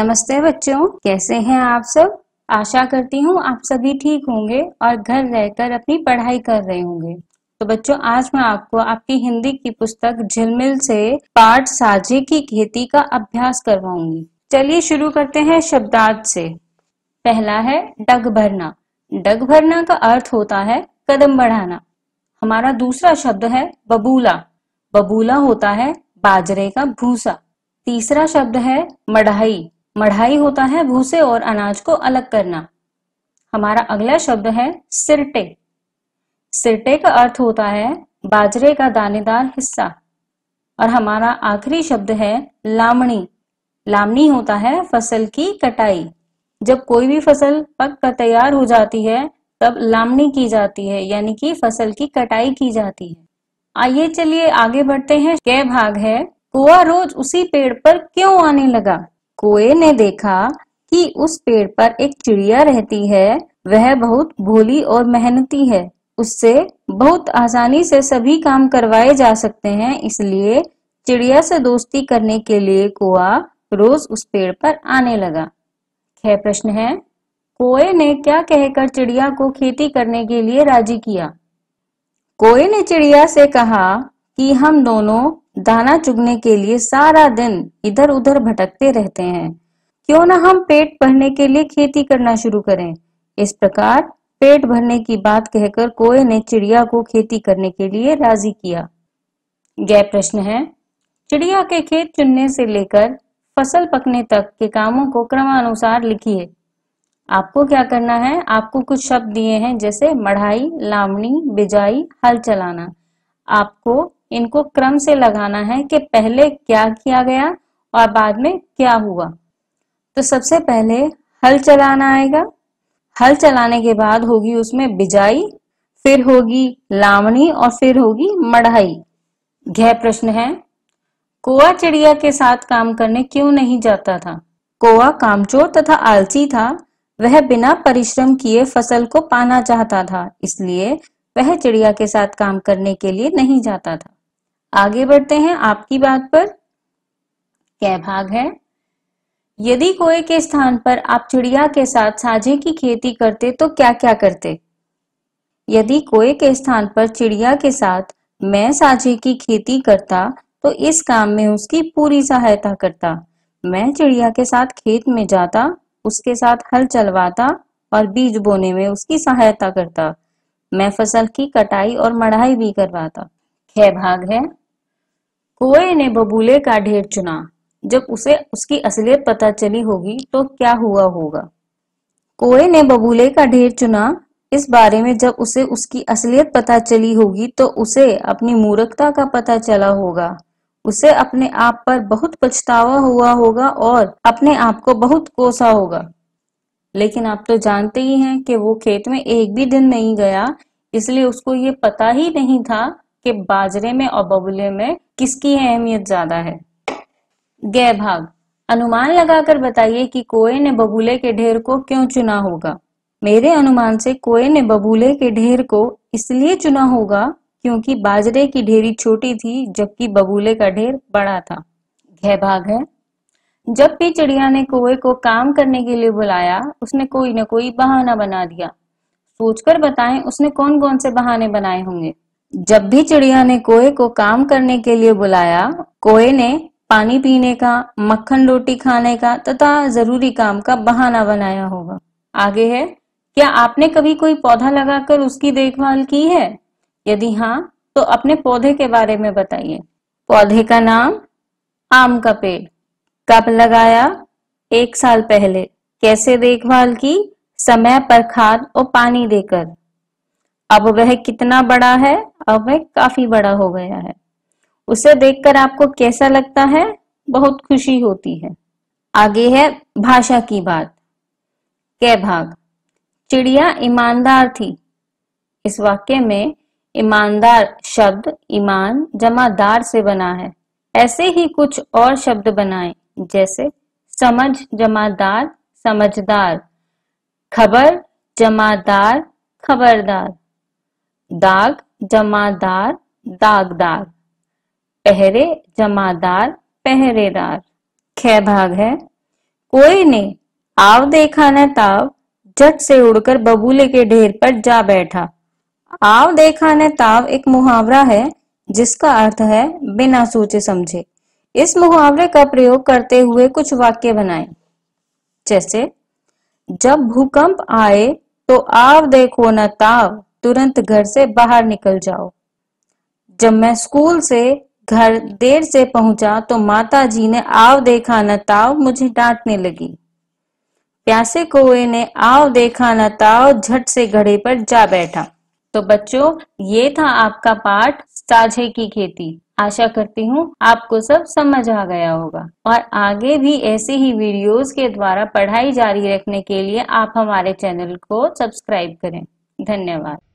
नमस्ते बच्चों कैसे हैं आप सब आशा करती हूँ आप सभी ठीक होंगे और घर रहकर अपनी पढ़ाई कर रहे होंगे तो बच्चों आज मैं आपको आपकी हिंदी की पुस्तक झिलमिल से पाठ साझे की खेती का अभ्यास करवाऊंगी चलिए शुरू करते हैं शब्दार्थ से पहला है डग भरना डग भरना का अर्थ होता है कदम बढ़ाना हमारा दूसरा शब्द है बबूला बबूला होता है बाजरे का भूसा तीसरा शब्द है मढ़ाई मढ़ाई होता है भूसे और अनाज को अलग करना हमारा अगला शब्द है सिरटे सिरटे का अर्थ होता है बाजरे का दानेदार हिस्सा और हमारा आखिरी शब्द है लामणी लामणी होता है फसल की कटाई जब कोई भी फसल पक कर तैयार हो जाती है तब लामणी की जाती है यानी कि फसल की कटाई की जाती है आइए चलिए आगे बढ़ते हैं क्या भाग है कुआ रोज उसी पेड़ पर क्यों आने लगा कोए ने देखा कि उस पेड़ पर एक चिड़िया रहती है वह बहुत भोली और मेहनती है उससे बहुत आसानी से सभी काम करवाए जा सकते हैं इसलिए चिड़िया से दोस्ती करने के लिए कुआ रोज उस पेड़ पर आने लगा है प्रश्न है कोए ने क्या कहकर चिड़िया को खेती करने के लिए राजी किया कोए ने चिड़िया से कहा कि हम दोनों दाना चुगने के लिए सारा दिन इधर उधर भटकते रहते हैं क्यों ना हम पेट भरने के लिए खेती करना शुरू करें इस प्रकार पेट भरने की बात कहकर कोए ने चिड़िया को खेती करने के लिए राजी किया यह प्रश्न है चिड़िया के खेत चुनने से लेकर फसल पकने तक के कामों को क्रमानुसार लिखिए आपको क्या करना है आपको कुछ शब्द दिए हैं जैसे मढ़ाई लामनी बिजाई हल चलाना आपको इनको क्रम से लगाना है कि पहले क्या किया गया और बाद में क्या हुआ तो सबसे पहले हल चलाना आएगा हल चलाने के बाद होगी उसमें बिजाई फिर होगी लावणी और फिर होगी मढ़ाई यह प्रश्न है कोआ चिड़िया के साथ काम करने क्यों नहीं जाता था कोआ कामचोर तथा आलसी था वह बिना परिश्रम किए फसल को पाना चाहता था इसलिए वह चिड़िया के साथ काम करने के लिए नहीं जाता था आगे बढ़ते हैं आपकी बात पर क्या भाग है यदि कोए के स्थान पर आप चिड़िया के साथ साझे की खेती करते तो क्या क्या करते यदि कोए के स्थान पर चिड़िया के साथ मैं साझे की खेती करता तो इस काम में उसकी पूरी सहायता करता मैं चिड़िया के साथ खेत में जाता उसके साथ हल चलवाता और बीज बोने में उसकी सहायता करता मैं फसल की कटाई और मढ़ाई भी करवाता खे भाग है कोए ने बबूले का ढेर चुना जब उसे उसकी असलियत पता चली होगी तो क्या हुआ होगा कोए ने बबूले का ढेर चुना इस बारे में जब उसे उसकी असलियत पता चली होगी तो उसे अपनी मूर्खता का पता चला होगा उसे अपने आप पर बहुत पछतावा हुआ होगा और अपने आप को बहुत कोसा होगा लेकिन आप तो जानते ही हैं कि वो खेत में एक भी दिन नहीं गया इसलिए उसको ये पता ही नहीं था कि बाजरे में और बबूले में किसकी अहमियत ज्यादा है गय भाग अनुमान लगाकर बताइए कि कोए ने बबूले के ढेर को क्यों चुना होगा मेरे अनुमान से कोए ने बबूले के ढेर को इसलिए चुना होगा क्योंकि बाजरे की ढेरी छोटी थी जबकि बबूले का ढेर बड़ा था घह भाग है जब भी चिड़िया ने कोए को काम करने के लिए बुलाया उसने कोई ना कोई बहाना बना दिया सोचकर बताएं उसने कौन कौन से बहाने बनाए होंगे जब भी चिड़िया ने कोए को काम करने के लिए बुलाया कोए ने पानी पीने का मक्खन रोटी खाने का तथा जरूरी काम का बहाना बनाया होगा आगे है क्या आपने कभी कोई पौधा लगाकर उसकी देखभाल की है यदि हाँ तो अपने पौधे के बारे में बताइए पौधे का नाम आम का पेड़ कब लगाया एक साल पहले कैसे देखभाल की समय पर खाद और पानी देकर अब वह कितना बड़ा है अब वह काफी बड़ा हो गया है उसे देखकर आपको कैसा लगता है बहुत खुशी होती है आगे है भाषा की बात कै भाग चिड़िया ईमानदार थी इस वाक्य में ईमानदार शब्द ईमान जमादार से बना है ऐसे ही कुछ और शब्द बनाएं जैसे समझ जमादार समझदार खबर जमादार खबरदार दाग जमादार दागदार पहरे जमादार पहरेदार खै भाग है कोई ने आव देखा न ताव जट से उड़कर बबूले के ढेर पर जा बैठा आव देखा न ताव एक मुहावरा है जिसका अर्थ है बिना सोचे समझे इस मुहावरे का प्रयोग करते हुए कुछ वाक्य बनाए जैसे जब भूकंप आए तो आव देखो न ताव तुरंत घर से बाहर निकल जाओ जब मैं स्कूल से घर देर से पहुंचा तो माता जी ने आव देखा न ताव मुझे डांटने लगी प्यासे कोए ने आव देखा न ताव झट से घड़े पर जा बैठा तो बच्चों ये था आपका पाठ साझे की खेती आशा करती हूँ आपको सब समझ आ गया होगा और आगे भी ऐसे ही वीडियोस के द्वारा पढ़ाई जारी रखने के लिए आप हमारे चैनल को सब्सक्राइब करें धन्यवाद